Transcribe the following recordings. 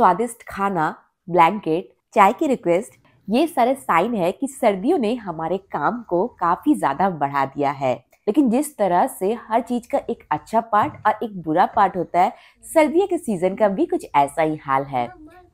स्वादिष्ट खाना ब्लैंकेट चाय की रिक्वेस्ट ये सारे साइन है कि सर्दियों ने हमारे काम को काफी ज्यादा बढ़ा दिया है लेकिन जिस तरह से हर चीज का एक अच्छा पार्ट और एक बुरा पार्ट होता है सर्दियों के सीजन का भी कुछ ऐसा ही हाल है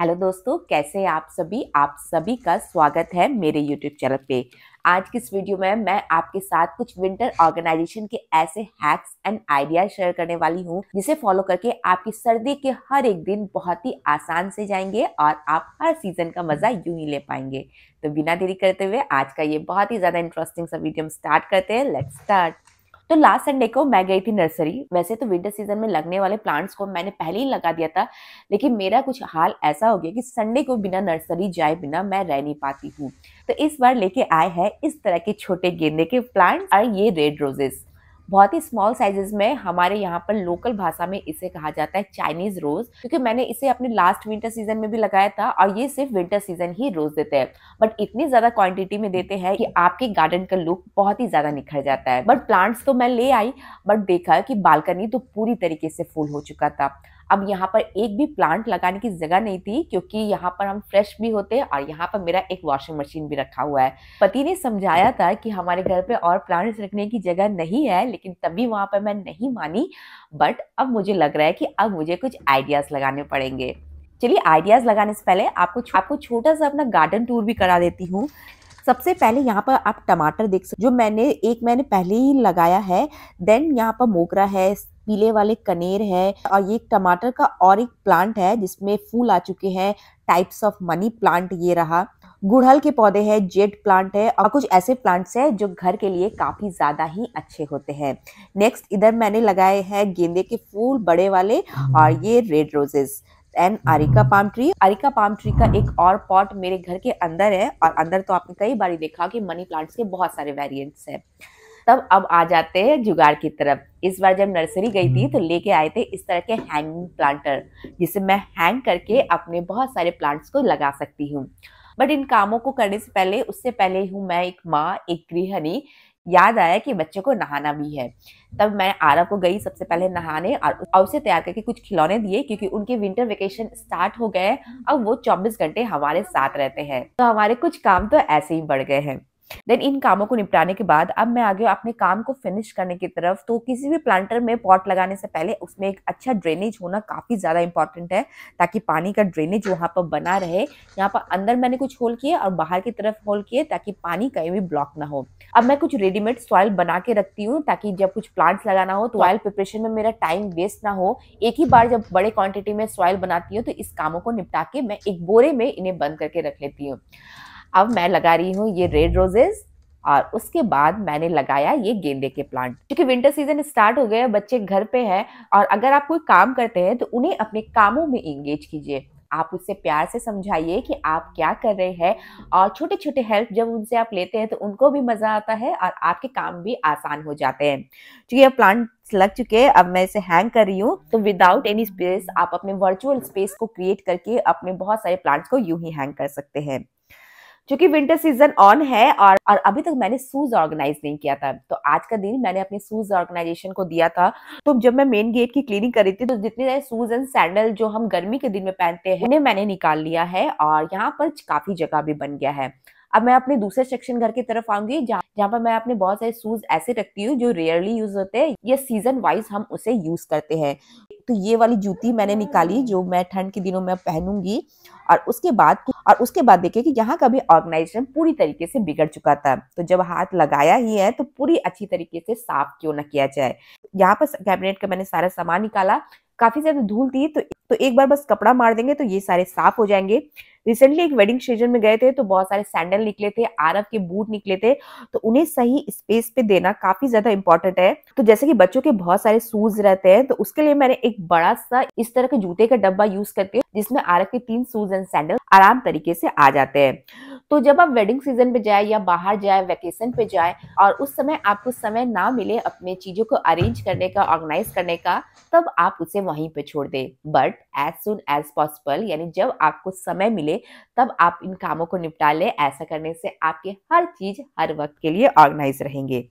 हेलो दोस्तों कैसे आप सभी आप सभी का स्वागत है मेरे यूट्यूब चैनल पे आज की इस वीडियो में मैं आपके साथ कुछ विंटर ऑर्गेनाइजेशन के ऐसे हैक्स एंड आइडिया शेयर करने वाली हूँ जिसे फॉलो करके आपकी सर्दी के हर एक दिन बहुत ही आसान से जाएंगे और आप हर सीजन का मजा यूं ही ले पाएंगे तो बिना देरी करते हुए आज का ये बहुत ही ज्यादा इंटरेस्टिंग सा वीडियो हम स्टार्ट करते हैं लेट्स स्टार्ट तो लास्ट संडे को मैं गई थी नर्सरी वैसे तो विंटर सीजन में लगने वाले प्लांट्स को मैंने पहले ही लगा दिया था लेकिन मेरा कुछ हाल ऐसा हो गया कि संडे को बिना नर्सरी जाए बिना मैं रह नहीं पाती हूँ तो इस बार लेके आए हैं इस तरह के छोटे गेंदे के प्लांट और ये रेड रोजेस बहुत ही स्मॉल साइजेस में हमारे यहाँ पर लोकल भाषा में इसे कहा जाता है चाइनीज रोज क्योंकि मैंने इसे अपने लास्ट विंटर सीजन में भी लगाया था और ये सिर्फ विंटर सीजन ही रोज देते हैं बट इतनी ज्यादा क्वांटिटी में देते हैं कि आपके गार्डन का लुक बहुत ही ज्यादा निखर जाता है बट प्लांट्स तो मैं ले आई बट देखा कि बालकनी तो पूरी तरीके से फुल हो चुका था अब यहाँ पर एक भी प्लांट लगाने की जगह नहीं थी क्योंकि यहाँ पर हम फ्रेश भी होते हैं और यहाँ पर मेरा एक वॉशिंग मशीन भी रखा हुआ है पति ने समझाया था कि हमारे घर पे और प्लांट्स रखने की जगह नहीं है लेकिन तभी वहाँ पर मैं नहीं मानी बट अब मुझे लग रहा है कि अब मुझे कुछ आइडियाज़ लगाने पड़ेंगे चलिए आइडियाज़ लगाने से पहले आपको आपको छोटा सा अपना गार्डन टूर भी करा देती हूँ सबसे पहले यहाँ पर आप टमाटर देख सकते जो मैंने एक मैंने पहले ही लगाया है देन यहाँ पर मोगरा है पीले वाले कनेर है और ये टमाटर का और एक प्लांट है जिसमें फूल आ चुके हैं टाइप्स ऑफ मनी प्लांट ये रहा गुड़हल के पौधे हैं जेड प्लांट है और कुछ ऐसे प्लांट्स हैं जो घर के लिए काफ़ी ज़्यादा ही अच्छे होते हैं नेक्स्ट इधर मैंने लगाए हैं गेंदे के फूल बड़े वाले और ये red roses and areca palm tree areca palm tree का एक और पॉट मेरे घर के अंदर है और अंदर तो आपने कई बार देखा कि मनी प्लांट्स के बहुत सारे वेरियंट्स हैं तब अब आ जाते हैं जुगाड़ की तरफ इस बार जब नर्सरी गई थी तो हम्म। लेके आए थे इस तरह के हैंगिंग प्लांटर जिसे मैं हैंग करके अपने बहुत सारे प्लांट्स को लगा सकती हूँ बट इन कामों को करने से पहले उससे पहले हूँ मैं एक माँ एक गृहणी याद आया कि बच्चे को नहाना भी है तब मैं आरव को गई सबसे पहले नहाने और उसे तैयार करके कुछ खिलौने दिए क्योंकि उनके विंटर वेकेशन स्टार्ट हो गए अब वो 24 घंटे हमारे साथ रहते हैं तो हमारे कुछ काम तो ऐसे ही बढ़ गए हैं देन इन कामों को निपटाने के बाद अब मैं आगे अपने काम को फिनिश करने की तरफ तो किसी भी प्लांटर में पॉट लगाने से पहले उसमें एक अच्छा ड्रेनेज होना काफ़ी ज़्यादा इंपॉर्टेंट है ताकि पानी का ड्रेनेज वहाँ पर बना रहे यहाँ पर अंदर मैंने कुछ होल किए और बाहर की तरफ होल किए ताकि पानी कहीं भी ब्लॉक ना हो अब मैं कुछ रेडीमेड सॉइल बना के रखती हूँ ताकि जब कुछ प्लांट्स लगाना हो तो ऑयल प्रिपरेशन में मेरा टाइम वेस्ट ना हो एक ही बार जब बड़े क्वांटिटी में सॉइल बनाती हूँ तो इस कामों को निपटा के मैं एक बोरे में इन्हें बंद करके रख लेती हूँ अब मैं लगा रही हूँ ये रेड रोजेज़ और उसके बाद मैंने लगाया ये गेंदे के प्लांट क्योंकि विंटर सीजन स्टार्ट हो गया बच्चे घर पे हैं और अगर आप कोई काम करते हैं तो उन्हें अपने कामों में इंगेज कीजिए आप उससे प्यार से समझाइए कि आप क्या कर रहे हैं और छोटे छोटे हेल्प जब उनसे आप लेते हैं तो उनको भी मज़ा आता है और आपके काम भी आसान हो जाते हैं क्योंकि अब प्लांट लग चुके हैं अब मैं इसे हैंग कर रही हूँ तो विदाउट एनी स्पेस आप अपने वर्चुअल स्पेस को क्रिएट करके अपने बहुत सारे प्लांट्स को यूं ही हैंग कर सकते हैं क्योंकि विंटर सीजन ऑन है और और अभी तक मैंने शूज ऑर्गेनाइज नहीं किया था तो आज का दिन मैंने अपने शूज ऑर्गेनाइजेशन को दिया था तो जब मैं मेन गेट की क्लीनिंग कर रही थी तो जितने सारे शूज एंड सैंडल जो हम गर्मी के दिन में पहनते हैं उन्हें मैंने निकाल लिया है और यहाँ पर काफी जगह भी बन गया है अब मैं अपने दूसरे सेक्शन घर की तरफ आऊंगी जहाँ जहाँ पर मैं अपने बहुत सारे शूज ऐसे रखती हूँ जो रेयरली यूज होते हैं ये सीजन वाइज हम उसे यूज करते हैं तो ये वाली जूती मैंने निकाली जो मैं ठंड के दिनों में पहनूंगी और उसके बाद तो, और उसके बाद देखिए कि यहाँ का भी ऑर्गेनाइजेशन पूरी तरीके से बिगड़ चुका था तो जब हाथ लगाया ही है तो पूरी अच्छी तरीके से साफ क्यों ना किया जाए यहाँ पर कैबिनेट का मैंने सारा सामान निकाला काफी ज्यादा धूल थी तो तो एक बार बस कपड़ा मार देंगे तो ये सारे साफ हो जाएंगे रिसेंटली एक वेडिंग सीजन में गए थे तो बहुत सारे सैंडल निकले थे आरफ के बूट निकले थे तो उन्हें सही स्पेस पे देना काफी ज्यादा इंपॉर्टेंट है तो जैसे कि बच्चों के बहुत सारे शूज रहते हैं तो उसके लिए मैंने एक बड़ा सा इस तरह के जूते का डब्बा यूज करती हूँ जिसमें आरफ के तीन शूज एंड सैंडल आराम तरीके से आ जाते हैं तो जब आप वेडिंग सीजन पे जाए या बाहर जाए वेकेशन पे जाए और उस समय आपको समय ना मिले अपने चीजों को अरेंज करने का ऑर्गेनाइज करने का तब आप उसे वहीं पे छोड़ दे but as soon as possible यानी जब आपको समय मिले तब आप इन कामों को निपटा लें ऐसा करने से आपके हर चीज़ हर वक्त के लिए ऑर्गेनाइज रहेंगे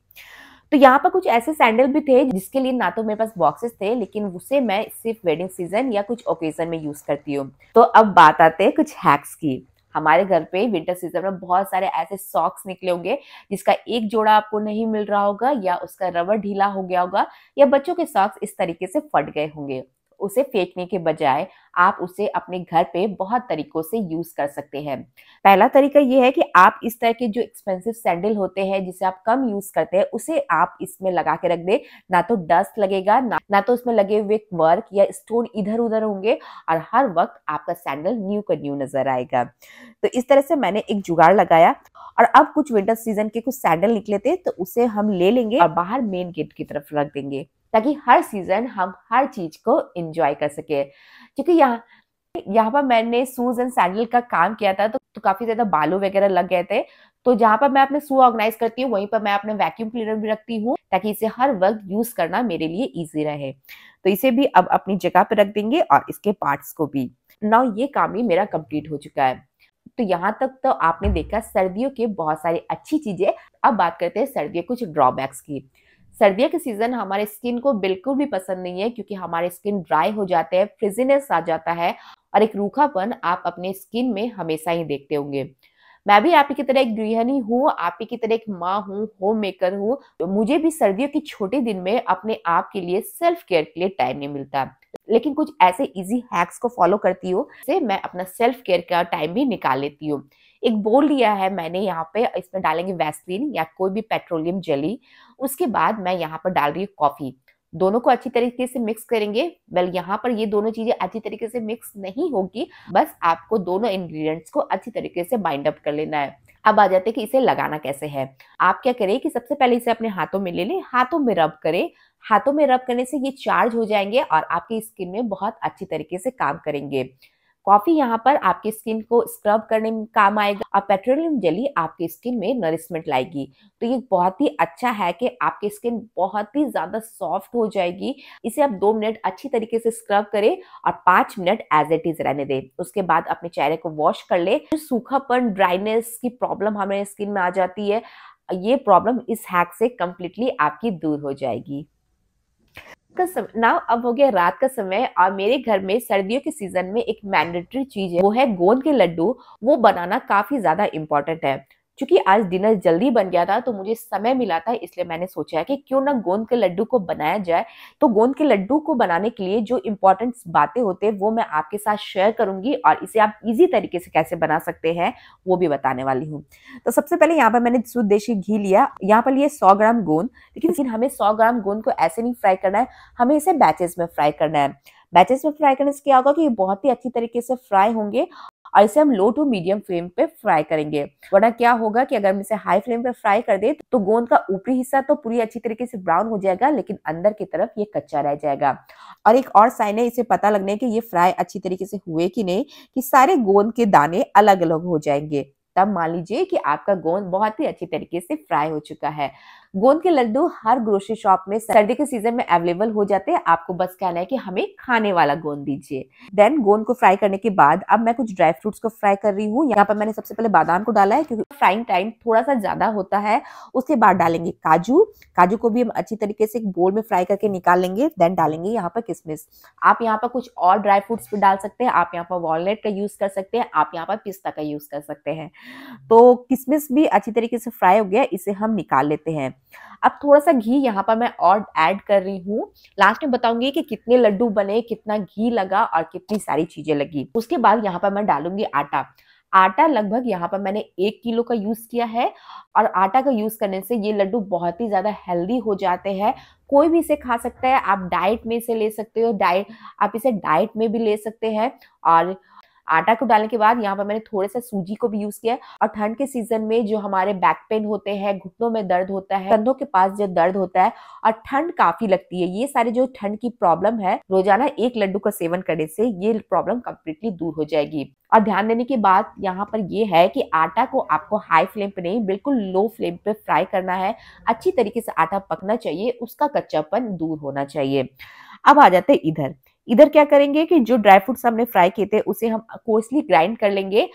तो यहाँ पर कुछ ऐसे सैंडल भी थे जिसके लिए ना तो मेरे पास बॉक्सेस थे लेकिन उसे मैं सिर्फ वेडिंग सीजन या कुछ ओकेजन में यूज करती हूँ तो अब बात आते हैं कुछ हैक्स की हमारे घर पे विंटर सीजन में बहुत सारे ऐसे सॉक्स निकले होंगे जिसका एक जोड़ा आपको नहीं मिल रहा होगा या उसका रबर ढीला हो गया होगा या बच्चों के सॉक्स इस तरीके से फट गए होंगे उसे फेंकने के बजाय आप उसे अपने घर पे बहुत तरीकों से यूज कर सकते हैं पहला तरीका ये है कि आप इस तरह के जो एक्सपेंसिव सैंडल होते हैं जिसे आप कम यूज करते हैं उसे आप इसमें लगा के रख दे ना तो डस्ट लगेगा ना, ना तो उसमें लगे हुए वर्क या स्टोन इधर उधर होंगे और हर वक्त आपका सैंडल न्यू का न्यू नजर आएगा तो इस तरह से मैंने एक जुगाड़ लगाया और अब कुछ विंटर सीजन के कुछ सैंडल निकले थे तो उसे हम ले लेंगे और बाहर मेन गेट की तरफ रख देंगे ताकि हर सीजन हम हर चीज को एंजॉय कर सके क्योंकि यहाँ यहाँ पर मैंने सूज एंड सैंडल का काम किया था तो, तो काफी ज्यादा बालू वगैरह लग गए थे तो जहाँ पर मैं अपने शू ऑर्गेनाइज करती हूँ वहीं पर मैं अपने वैक्यूम क्लीनर भी रखती हूँ ताकि इसे हर वक्त यूज करना मेरे लिए ईजी रहे तो इसे भी अब अपनी जगह पर रख देंगे और इसके पार्ट्स को भी नाउ ये काम भी मेरा कंप्लीट हो चुका है तो यहाँ तक तो आपने देखा सर्दियों के बहुत सारी अच्छी चीजें अब बात करते हैं सर्दियों कुछ ड्रॉबैक्स की सर्दियों के सीजन हमारे स्किन को बिल्कुल भी पसंद नहीं है क्योंकि हमारे स्किन ड्राई हो जाते हैं फ्रिजीनेस आ जाता है और एक रूखापन आप अपने स्किन में हमेशा ही देखते होंगे मैं भी आप की तरह एक गृहिणी हूँ आप की तरह एक माँ हूँ होम मेकर हूँ तो मुझे भी सर्दियों के छोटे दिन में अपने आप के लिए सेल्फ केयर के लिए टाइम नहीं मिलता लेकिन कुछ ऐसे इजी हैक्स को फॉलो करती हूँ मैं अपना सेल्फ केयर का टाइम भी निकाल लेती हूँ एक बोल लिया है मैंने यहाँ पे इसमें डालेंगे वैसलिन या कोई भी पेट्रोलियम जेली उसके बाद मैं यहाँ पर डाल रही हूँ कॉफ़ी दोनों को अच्छी तरीके से मिक्स करेंगे वेल यहाँ पर ये दोनों चीजें अच्छी तरीके से मिक्स नहीं होगी बस आपको दोनों इंग्रेडिएंट्स को अच्छी तरीके से बाइंड अप कर लेना है अब आ जाते हैं कि इसे लगाना कैसे है आप क्या करें कि सबसे पहले इसे अपने हाथों में ले लें हाथों में रब करें हाथों में रब करने से ये चार्ज हो जाएंगे और आपकी स्किन में बहुत अच्छी तरीके से काम करेंगे कॉफी यहाँ पर आपकी स्किन को स्क्रब करने में काम आएगा और पेट्रोलियम जेली आपकी स्किन में नरिशमेंट लाएगी तो ये बहुत ही अच्छा है कि आपकी स्किन बहुत ही ज्यादा सॉफ्ट हो जाएगी इसे आप दो मिनट अच्छी तरीके से स्क्रब करें और पांच मिनट एज इट इज रहने दें उसके बाद अपने चेहरे को वॉश कर ले सूखापन ड्राइनेस की प्रॉब्लम हमारे स्किन में आ जाती है ये प्रॉब्लम इस हैक से कम्प्लीटली आपकी दूर हो जाएगी का समय ना अब हो गया रात का समय और मेरे घर में सर्दियों के सीजन में एक मैंडेटरी चीज है वो है गोंद के लड्डू वो बनाना काफी ज्यादा इम्पोर्टेंट है क्योंकि आज डिनर जल्दी बन गया था तो मुझे समय मिला था इसलिए मैंने सोचा कि क्यों ना गोंद के लड्डू को बनाया जाए तो गोंद के लड्डू को बनाने के लिए जो इम्पोर्टेंट बातें होते हैं वो मैं आपके साथ शेयर करूंगी और इसे आप इजी तरीके से कैसे बना सकते हैं वो भी बताने वाली हूँ तो सबसे पहले यहाँ पर मैंने शुद्ध देशी घी लिया यहाँ पर लिए सौ ग्राम गोंद लेकिन हमें सौ ग्राम गोंद को ऐसे नहीं फ्राई करना है हमें इसे बैचेज में फ्राई करना है बैचेस में फ्राई करने से क्या होगा कि बहुत ही अच्छी तरीके से फ्राई होंगे और इसे हम लो टू मीडियम फ्लेम पे फ्राई करेंगे वरना क्या होगा कि अगर हम इसे हाई फ्लेम पे फ्राई कर दे तो गोंद का ऊपरी हिस्सा तो पूरी अच्छी तरीके से ब्राउन हो जाएगा लेकिन अंदर की तरफ ये कच्चा रह जाएगा और एक और साइन है इसे पता लगने की ये फ्राई अच्छी तरीके से हुए कि नहीं कि सारे गोंद के दाने अलग अलग हो जाएंगे तब मान लीजिए कि आपका गोंद बहुत ही अच्छी तरीके से फ्राई हो चुका है गोंद के लड्डू हर ग्रोसरी शॉप में सर्दी के सीजन में अवेलेबल हो जाते हैं आपको बस कहना है कि हमें खाने वाला गोंद दीजिए देन गोंद को फ्राई करने के बाद अब मैं कुछ ड्राई फ्रूट्स को फ्राई कर रही हूँ यहाँ पर मैंने सबसे पहले बादाम को डाला है क्योंकि फ्राइंग टाइम थोड़ा सा ज्यादा होता है उसके बाद डालेंगे काजू काजू को भी हम अच्छी तरीके से एक बोल में फ्राई करके निकाल लेंगे देन डालेंगे यहाँ पर किसमिस आप यहाँ पर कुछ और ड्राई फ्रूट्स भी डाल सकते हैं आप यहाँ पर वॉलनट का यूज कर सकते हैं आप यहाँ पर पिस्ता का यूज कर सकते हैं तो किसमिस भी अच्छी तरीके से फ्राई हो गया इसे हम निकाल लेते हैं अब थोड़ा सा घी यहाँ पर मैं और ऐड कर रही हूँ लास्ट में बताऊंगी कि कितने लड्डू बने कितना घी लगा और कितनी सारी चीजें लगी उसके बाद यहाँ पर मैं डालूंगी आटा आटा लगभग यहाँ पर मैंने एक किलो का यूज़ किया है और आटा का यूज़ करने से ये लड्डू बहुत ही ज़्यादा हेल्दी हो जाते हैं कोई भी इसे खा सकता है आप डाइट में इसे ले सकते हो डाइट आप इसे डाइट में भी ले सकते हैं और आटा को डालने के बाद यहाँ पर मैंने थोड़े सा सूजी को भी यूज किया है और ठंड के सीजन में जो हमारे बैक पेन होते हैं घुटनों में दर्द होता है कंधों के पास जो दर्द होता है और ठंड काफी लगती है ये सारे जो ठंड की प्रॉब्लम है रोजाना एक लड्डू का सेवन करने से ये प्रॉब्लम कम्प्लीटली दूर हो जाएगी और ध्यान देने की बात यहाँ पर ये है कि आटा को आपको हाई फ्लेम पे नहीं बिल्कुल लो फ्लेम पे फ्राई करना है अच्छी तरीके से आटा पकना चाहिए उसका कच्चापन दूर होना चाहिए अब आ जाते इधर इधर क्या करेंगे कि जो ड्राई फ्रूट्स हमने फ्राई किए थे उसे हम कोर्सली ग्राइंड कर लेंगे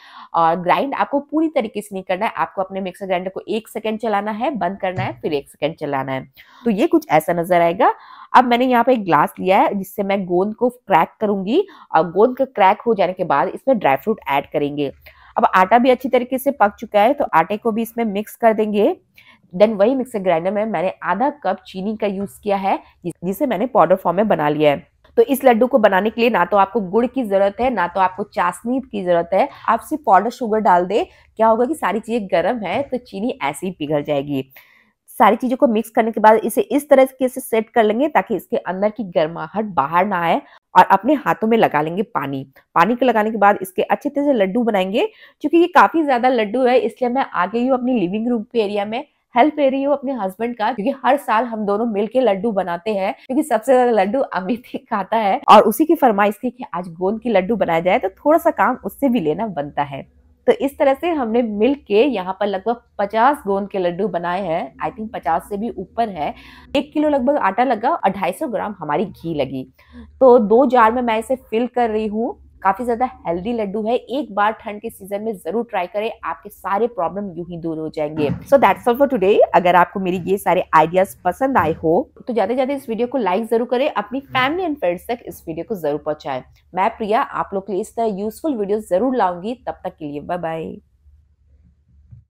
और ग्राइंड आपको पूरी तरीके से नहीं करना है आपको अपने मिक्सर ग्राइंडर को एक सेकेंड चलाना है बंद करना है फिर एक सेकेंड चलाना है तो ये कुछ ऐसा नजर आएगा अब मैंने यहाँ पे एक ग्लास लिया है जिससे मैं गोंद को क्रैक करूंगी और गोंद का क्रैक हो जाने के बाद इसमें ड्राई फ्रूट ऐड करेंगे अब आटा भी अच्छी तरीके से पक चुका है तो आटे को भी इसमें मिक्स कर देंगे देन वही मिक्सर ग्राइंडर में मैंने आधा कप चीनी का यूज़ किया है जिसे मैंने पाउडर फॉर्म में बना लिया है तो इस लड्डू को बनाने के लिए ना तो आपको गुड़ की जरूरत है ना तो आपको चाशनी की जरूरत है आप सिर्फ पाउडर शुगर डाल दे क्या होगा कि सारी चीजें गर्म है तो चीनी ऐसे ही पिघल जाएगी सारी चीज़ों को मिक्स करने के बाद इसे इस तरह से सेट कर लेंगे ताकि इसके अंदर की गर्माहट बाहर ना आए और अपने हाथों में लगा लेंगे पानी पानी को लगाने के बाद इसके अच्छे तरह से लड्डू बनाएंगे क्योंकि ये काफ़ी ज़्यादा लड्डू है इसलिए मैं आ गई हूँ अपनी लिविंग रूम के एरिया में हेल्प ले रही हूँ अपने हस्बैंड का क्योंकि हर साल हम दोनों मिलके लड्डू बनाते हैं क्योंकि सबसे ज्यादा लड्डू अमित ही खाता है और उसी की फरमाइश थी कि आज गोंद की लड्डू बनाया जाए तो थोड़ा सा काम उससे भी लेना बनता है तो इस तरह से हमने मिल के यहाँ पर लगभग 50 गोंद के लड्डू बनाए हैं आई थिंक 50 से भी ऊपर है एक किलो लगभग आटा लगा और ढाई ग्राम हमारी घी लगी तो दो जार में मैं इसे फिल कर रही हूँ काफी ज्यादा हेल्दी लड्डू है एक बार ठंड के सीजन में जरूर ट्राई करें आपके सारे प्रॉब्लम यू ही दूर हो जाएंगे so that's all for today अगर आपको मेरी ये सारे आइडियाज पसंद आए हो तो ज्यादा ज्यादा इस वीडियो को लाइक जरूर करें अपनी फैमिली एंड फ्रेंड्स तक इस वीडियो को जरूर पहुंचाएं मैं प्रिया आप लोग के लिए इस तरह यूजफुल वीडियो जरूर लाऊंगी तब तक के लिए बाय बाय